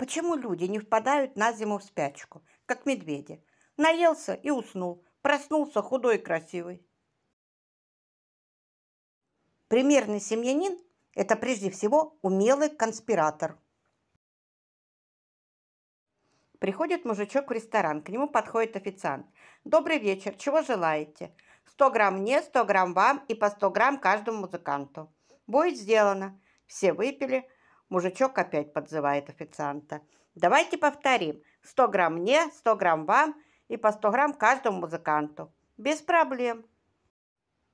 Почему люди не впадают на зиму в спячку, как медведи? Наелся и уснул, проснулся худой и красивый. Примерный семьянин – это прежде всего умелый конспиратор. Приходит мужичок в ресторан, к нему подходит официант. «Добрый вечер, чего желаете?» «100 грамм мне, 100 грамм вам и по 100 грамм каждому музыканту». Будет сделано. Все выпили – Мужичок опять подзывает официанта. Давайте повторим. 100 грамм мне, 100 грамм вам и по 100 грамм каждому музыканту. Без проблем.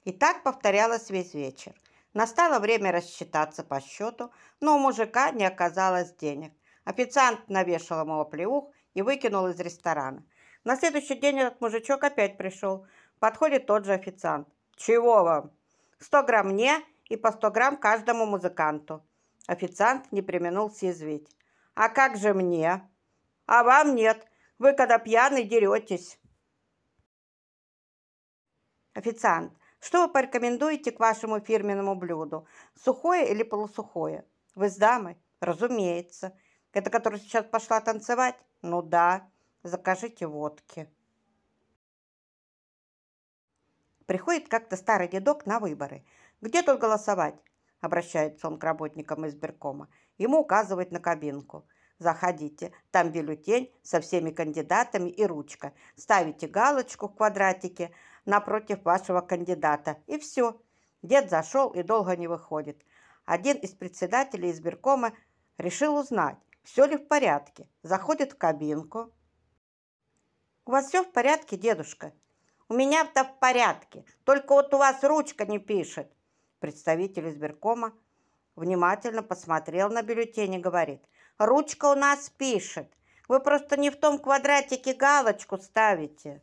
И так повторялось весь вечер. Настало время рассчитаться по счету, но у мужика не оказалось денег. Официант навешал ему оплеух и выкинул из ресторана. На следующий день этот мужичок опять пришел. Подходит тот же официант. «Чего вам?» «100 грамм мне и по 100 грамм каждому музыканту». Официант не применул съязвить. «А как же мне?» «А вам нет. Вы, когда пьяный, деретесь». Официант, что вы порекомендуете к вашему фирменному блюду? Сухое или полусухое? Вы с дамой? Разумеется. Это которая сейчас пошла танцевать? Ну да. Закажите водки. Приходит как-то старый дедок на выборы. Где тут голосовать? обращается он к работникам избиркома. Ему указывает на кабинку. Заходите, там бюллетень со всеми кандидатами и ручка. Ставите галочку в квадратике напротив вашего кандидата. И все. Дед зашел и долго не выходит. Один из председателей избиркома решил узнать, все ли в порядке. Заходит в кабинку. «У вас все в порядке, дедушка?» «У меня-то в порядке, только вот у вас ручка не пишет» представитель избиркома, внимательно посмотрел на бюллетень и говорит, «Ручка у нас пишет, вы просто не в том квадратике галочку ставите».